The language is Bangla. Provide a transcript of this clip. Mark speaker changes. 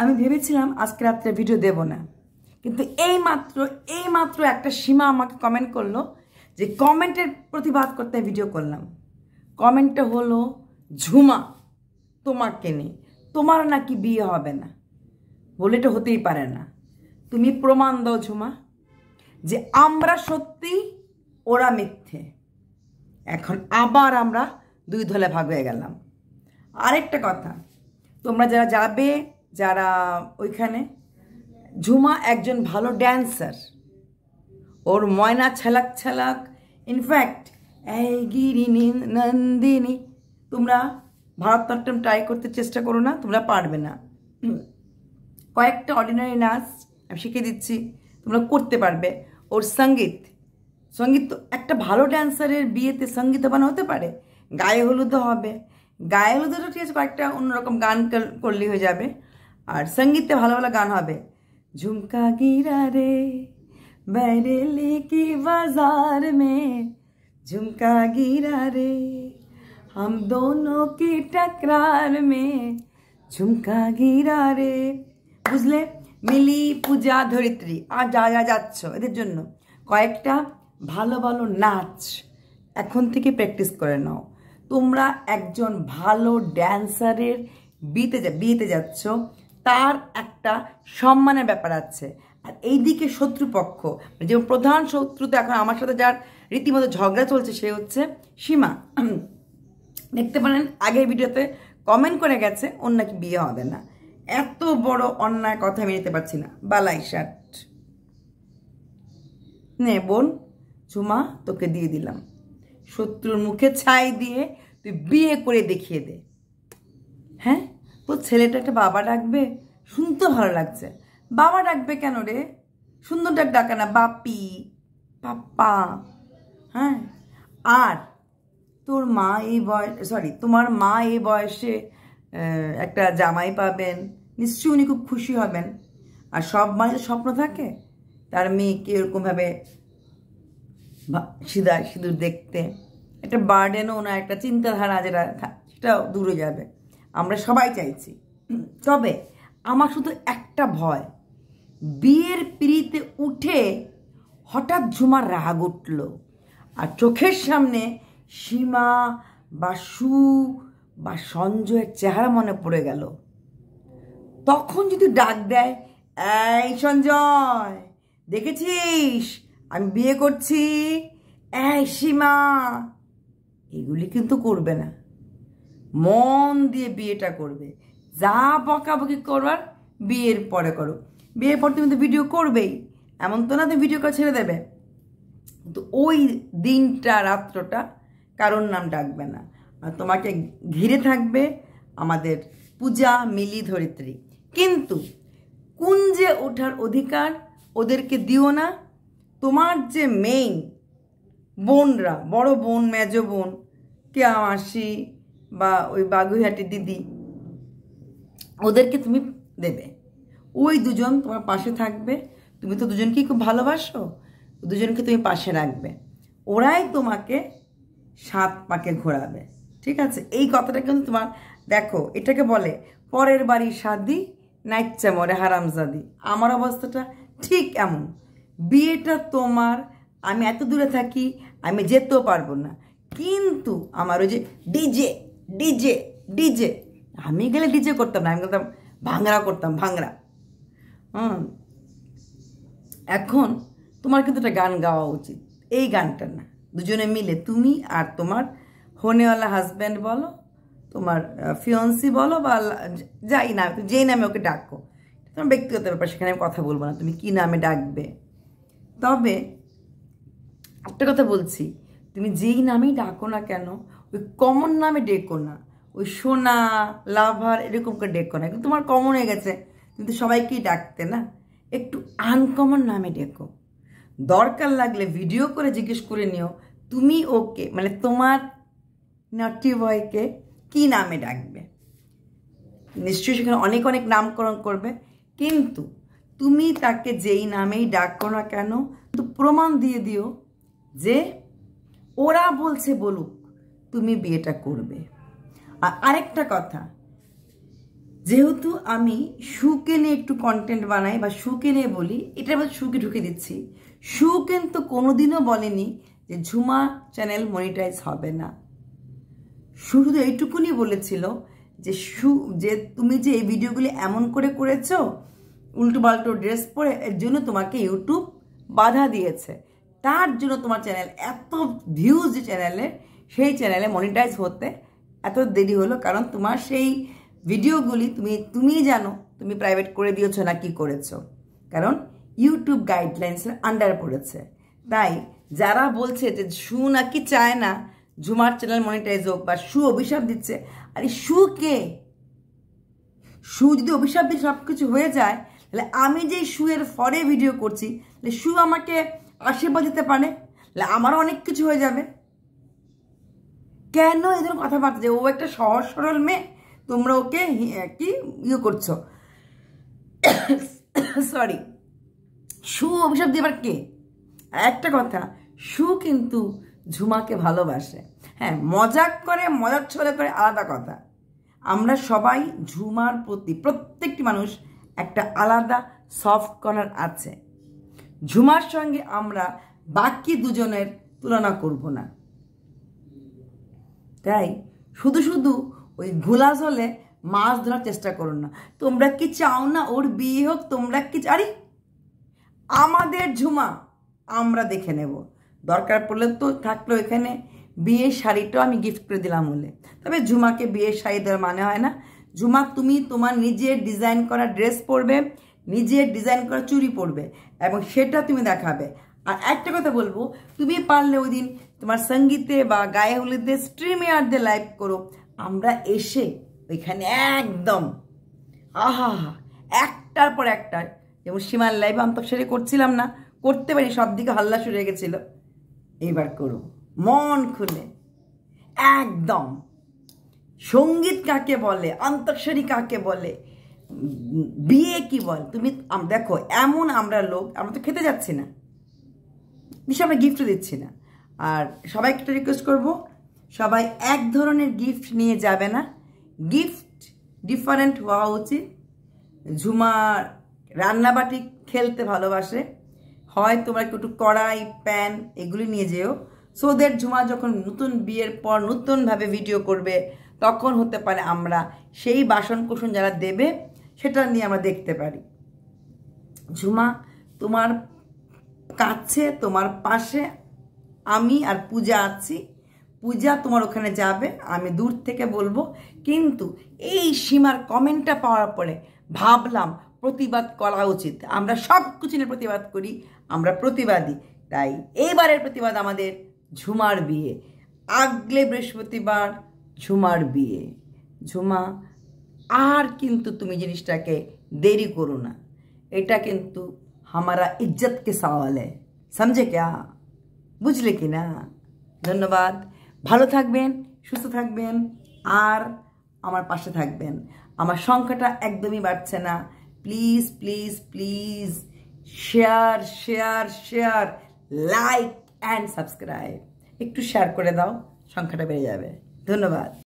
Speaker 1: আমি ভেবেছিলাম আজকে রাত্রে ভিডিও দেব না কিন্তু এই মাত্র এই মাত্র একটা সীমা আমাকে কমেন্ট করলো যে কমেন্টের প্রতিবাদ করতে ভিডিও করলাম কমেন্টটা হলো ঝুমা তোমাকে নিয়ে তোমার নাকি বিয়ে হবে না বলে এটা হতেই পারে না তুমি প্রমাণ দাও ঝুমা যে আমরা সত্যি ওরা মিথ্যে এখন আবার আমরা দুই ধলে ভাগ হয়ে গেলাম আরেকটা কথা তোমরা যারা যাবে যারা ওইখানে ঝুমা একজন ভালো ড্যান্সার ওর ময়না ছালাক ছালাক ইনফ্যাক্ট এই নিন নন্দিনী তোমরা ভারতনাট্যম ট্রাই করতে চেষ্টা করো না তোমরা পারবে না কয়েকটা অর্ডিনারি নাচ আমি শিখিয়ে দিচ্ছি তোমরা করতে পারবে ওর সঙ্গীত সঙ্গীত তো একটা ভালো ড্যান্সারের বিয়েতে সঙ্গীতবান হতে পারে গায়ে হলুদও হবে গায়ে হলুদও ঠিক আছে কয়েকটা অন্যরকম গান করলেই হয়ে যাবে আর সঙ্গীতে ভালো ভালো গান হবে ঝুমকা গিরা রে बैरेली কি বাজার মে ঝুমকা গিরা রে হাম দোনো কি टकरार মে ঝুমকা গিরা রে বুঝলে মিলি পূজা ধরিত্রী আর যা যা যাচ্ছ এদের জন্য কয়েকটা ভালো ভালো নাচ এখন থেকে প্র্যাকটিস করে নাও তোমরা একজন ভালো ড্যান্সারের বিতে বিয়েতে যাচ্ছ তার একটা সম্মানের ব্যাপার আছে আর এইদিকে শত্রুপক্ষ মানে যে প্রধান শত্রু তো এখন আমার সাথে যার রীতিমতো ঝগড়া চলছে সে হচ্ছে সীমা দেখতে পারেন আগের ভিডিওতে কমেন্ট করে গেছে ওর নাকি বিয়ে হবে না এত বড় অন্যায় কথা আমি নিতে পারছি না বালাই শার্ট নে বোন চুমা তোকে দিয়ে দিলাম শত্রুর মুখে ছাই দিয়ে তুই বিয়ে করে দেখিয়ে দে হ্যাঁ ও ছেলেটা একটা বাবা ডাকবে শুনতে ভালো লাগছে বাবা ডাকবে কেন রে সুন্দর ডাক ডাকে না বাপি পাপ্পা হ্যাঁ আর তোর মা এই বয়স সরি তোমার মা এই বয়সে একটা জামাই পাবেন নিশ্চয়ই উনি খুব খুশি হবেন আর সব মায়ের স্বপ্ন থাকে তার মেয়েকে এরকমভাবে সিদা সিঁদুর দেখতে একটা বার্ডেনও ওনার একটা চিন্তাধারা যেটা সেটাও দূরে যাবে আমরা সবাই চাইছি তবে আমার শুধু একটা ভয় বিয়ের পিড়িতে উঠে হঠাৎ ঝুমার রাহা ঘটল আর চোখের সামনে সীমা বা সু বা সঞ্জয়ের চেহারা মনে পড়ে গেল তখন যদি ডাক দেয় এই সঞ্জয় দেখেছিস আমি বিয়ে করছি এই সীমা এগুলি কিন্তু করবে না মন দিয়ে বিয়েটা করবে যা বকাবকি করবার বিয়ের পরে করো বিয়ের পর তুমি তো ভিডিও করবেই এমন তো না তুমি ভিডিও করে ছেড়ে দেবে তো ওই দিনটা রাত্রটা কারোর নাম ডাকবে না তোমাকে ঘিরে থাকবে আমাদের পূজা মিলি ধরিত্রী কিন্তু যে ওঠার অধিকার ওদেরকে দিও না তোমার যে মেইন বোনরা বড় বোন মেজ বোন কে মাসি বা ওই বাগুইহাটি দিদি ওদেরকে তুমি দেবে ওই দুজন তোমার পাশে থাকবে তুমি তো দুজনকেই খুব ভালোবাসো দুজনকে তুমি পাশে রাখবে ওরাই তোমাকে সাত পাকে ঘোরাবে ঠিক আছে এই কথাটা কিন্তু তোমার দেখো এটাকে বলে পরের বাড়ির সাদি নাইচ্ছা মরে হারামজাদি আমার অবস্থাটা ঠিক এমন বিয়েটা তোমার আমি এত দূরে থাকি আমি যেতেও পারবো না কিন্তু আমার ওই যে ডিজে ডিজে ডিজে আমি গেলে ডিজে করতাম না আমি করতাম ভাংরা করতাম ভাংরা হুম এখন তোমার কিন্তু একটা গান গাওয়া উচিত এই গানটা না দুজনে মিলে তুমি আর তোমার হনেওয়ালা হাজব্যান্ড বলো তোমার ফিয়ন্সি বলো বা যাই না যেই নামে ওকে ডাকো তোমার ব্যক্তিগত ব্যাপার সেখানে আমি কথা বলবো না তুমি কি নামে ডাকবে তবে একটা কথা বলছি তুমি যেই নামেই ডাকো না কেন ওই কমন নামে ডেকো না ওই সোনা লাভার এরকম করে ডেক না কিন্তু তোমার কমন হয়ে গেছে কিন্তু সবাইকেই ডাকতে না একটু আনকমন নামে ডেকো দরকার লাগলে ভিডিও করে জিজ্ঞেস করে নিও তুমি ওকে মানে তোমার নটি বয়কে কী নামে ডাকবে নিশ্চয়ই সেখানে অনেক অনেক নামকরণ করবে কিন্তু তুমি তাকে যেই নামেই ডাকো না কেন কিন্তু প্রমাণ দিয়ে দিও যে ওরা বলছে বলুক তুমি বিয়েটা করবে আর আরেকটা কথা যেহেতু আমি সুকে নিয়ে একটু কন্টেন্ট বানাই বা সুকে নিয়ে বলি এটা আবার সুকে ঢুকে দিচ্ছি সু কিন্তু কোনোদিনও বলেনি যে ঝুমা চ্যানেল মনিটাইজ হবে না সু শুধু এইটুকুনি বলেছিল যে সু যে তুমি যে এই ভিডিওগুলি এমন করে করেছো উল্টো পাল্টো ড্রেস পরে এর জন্য তোমাকে ইউটিউব বাধা দিয়েছে তার জন্য তোমার চ্যানেল এত ভিউজ চ্যানেলের সেই চ্যানেলে মনিটাইজ হতে এত দেরি হলো কারণ তোমার সেই ভিডিওগুলি তুমি তুমিই জানো তুমি প্রাইভেট করে দিয়েছো না কি করেছো কারণ ইউটিউব গাইডলাইন্সের আন্ডার পড়েছে তাই যারা বলছে যে শু নাকি চায় না ঝুমার চ্যানেল মনিটাইজ হোক বা শু অভিশাপ দিচ্ছে আরে শু কে শু যদি অভিশাপ দিয়ে সব কিছু হয়ে যায় তাহলে আমি যে শুয়ের ফরে ভিডিও করছি তাহলে শু আমাকে আশীর্বাদ দিতে পারে তাহলে আমারও অনেক কিছু হয়ে যাবে কেন এদের কথাবার্তা যে ও একটা সহজ সরল মেয়ে তোমরা ওকে কি ইয়ে করছো সরি সু অভিশাপ দেবার কে একটা কথা সু কিন্তু ঝুমাকে ভালোবাসে হ্যাঁ মজাক করে মজার ছলে করে আলাদা কথা আমরা সবাই ঝুমার প্রতি প্রত্যেকটি মানুষ একটা আলাদা সফট কর্নার আছে ঝুমার সঙ্গে আমরা বাকি দুজনের তুলনা করব না তাই শুধু শুধু ওই ঘোলা জলে মাছ ধরার চেষ্টা করো না তোমরা কি চাও না ওর বিয়ে হোক তোমরা কি আরে আমাদের ঝুমা আমরা দেখে নেব দরকার পড়লে তো থাকলো এখানে বিয়ের শাড়িটাও আমি গিফট করে দিলাম বলে তবে ঝুমাকে বিয়ের শাড়ি দেওয়ার মানে হয় না ঝুমা তুমি তোমার নিজের ডিজাইন করা ড্রেস পরবে নিজের ডিজাইন করা চুরি পরবে এবং সেটা তুমি দেখাবে আর একটা কথা বলবো তুমি পারলে ওই দিন তোমার সঙ্গীতে বা গায়ে হলুদে স্ট্রিমে আর লাইভ করো আমরা এসে ওইখানে একদম আহা একটার পর একটার যেমন সীমার লাইভ আন্তঃসারে করছিলাম না করতে পারি সব দিকে হাল্লা শুরু গেছিলো এবার করো মন খুলে একদম সঙ্গীত কাকে বলে অন্তঃসরী কাকে বলে বিয়ে কি বল তুমি দেখো এমন আমরা লোক আমরা তো খেতে যাচ্ছি না নিশ্চয় আমরা গিফট দিচ্ছি না আর সবাই একটা রিকোয়েস্ট করব সবাই এক ধরনের গিফট নিয়ে যাবে না গিফট ডিফারেন্ট হওয়া উচিত ঝুমা রান্নাবাটি খেলতে ভালোবাসে হয় তোমরা একটু কড়াই প্যান এগুলি নিয়ে যেও সোদের ঝুমা যখন নতুন বিয়ের পর নতুনভাবে ভিডিও করবে তখন হতে পারে আমরা সেই বাসন যারা দেবে সেটা নিয়ে আমরা দেখতে পারি ঝুমা তোমার কাছে তোমার পাশে আমি আর পূজা আছি পূজা তোমার ওখানে যাবে আমি দূর থেকে বলবো কিন্তু এই সীমার কমেন্টটা পাওয়ার পরে ভাবলাম প্রতিবাদ করা উচিত আমরা সব কিছু নিয়ে প্রতিবাদ করি আমরা প্রতিবাদী তাই এইবারের প্রতিবাদ আমাদের ঝুমার বিয়ে আগলে বৃহস্পতিবার ঝুমার বিয়ে ঝুমা আর কিন্তু তুমি জিনিসটাকে দেরি করো না এটা কিন্তু আমারা ইজ্জতকে সওয়াল হয় है समझे বুঝলে কি না ধন্যবাদ ভালো থাকবেন সুস্থ থাকবেন আর আমার পাশে থাকবেন আমার সংখ্যাটা একদমই বাড়ছে না please please please share share share like and subscribe একটু শেয়ার করে দাও সংখ্যাটা বেড়ে যাবে ধন্যবাদ